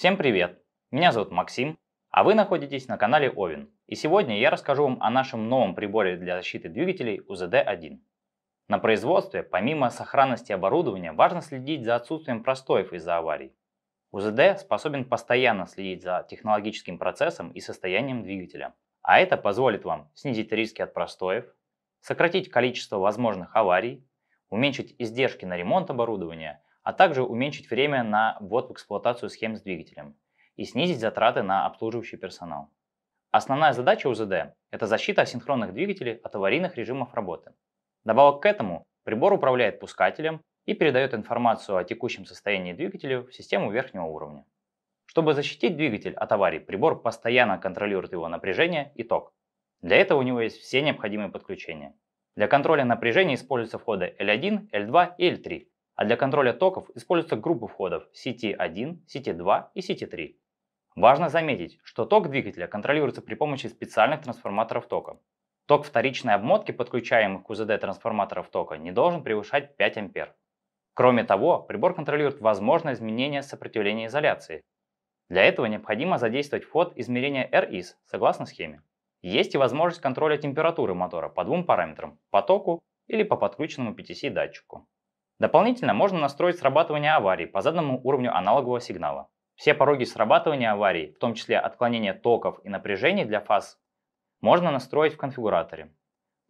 Всем привет! Меня зовут Максим, а вы находитесь на канале Овен. И сегодня я расскажу вам о нашем новом приборе для защиты двигателей УЗД-1. На производстве, помимо сохранности оборудования, важно следить за отсутствием простоев из-за аварий. УЗД способен постоянно следить за технологическим процессом и состоянием двигателя. А это позволит вам снизить риски от простоев, сократить количество возможных аварий, уменьшить издержки на ремонт оборудования – а также уменьшить время на ввод в эксплуатацию схем с двигателем и снизить затраты на обслуживающий персонал. Основная задача УЗД – это защита асинхронных двигателей от аварийных режимов работы. Добавок к этому прибор управляет пускателем и передает информацию о текущем состоянии двигателя в систему верхнего уровня. Чтобы защитить двигатель от аварий, прибор постоянно контролирует его напряжение и ток. Для этого у него есть все необходимые подключения. Для контроля напряжения используются входы L1, L2 и L3 а для контроля токов используются группы входов сети 1 CT2 и CT3. Важно заметить, что ток двигателя контролируется при помощи специальных трансформаторов тока. Ток вторичной обмотки, подключаемых к УЗД трансформаторов тока, не должен превышать 5 ампер. Кроме того, прибор контролирует возможное изменение сопротивления изоляции. Для этого необходимо задействовать вход измерения RIS согласно схеме. Есть и возможность контроля температуры мотора по двум параметрам – по току или по подключенному PTC датчику. Дополнительно можно настроить срабатывание аварии по заданному уровню аналогового сигнала. Все пороги срабатывания аварий, в том числе отклонение токов и напряжений для фаз, можно настроить в конфигураторе.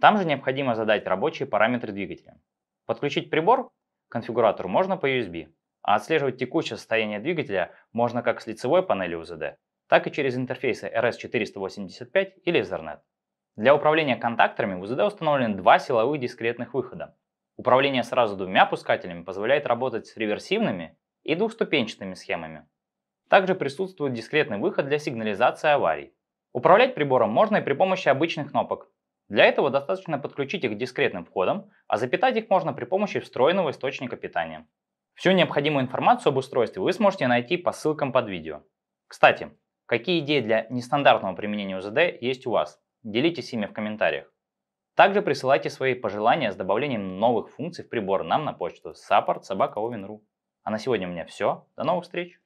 Там же необходимо задать рабочие параметры двигателя. Подключить прибор к конфигуратору можно по USB, а отслеживать текущее состояние двигателя можно как с лицевой панели УЗД, так и через интерфейсы RS485 или Ethernet. Для управления контакторами в УЗД установлены два силовых дискретных выхода Управление сразу двумя пускателями позволяет работать с реверсивными и двухступенчатыми схемами. Также присутствует дискретный выход для сигнализации аварий. Управлять прибором можно и при помощи обычных кнопок. Для этого достаточно подключить их дискретным входом, а запитать их можно при помощи встроенного источника питания. Всю необходимую информацию об устройстве вы сможете найти по ссылкам под видео. Кстати, какие идеи для нестандартного применения УЗД есть у вас? Делитесь ими в комментариях. Также присылайте свои пожелания с добавлением новых функций в прибор нам на почту support.sobaka.ovin.ru. А на сегодня у меня все. До новых встреч!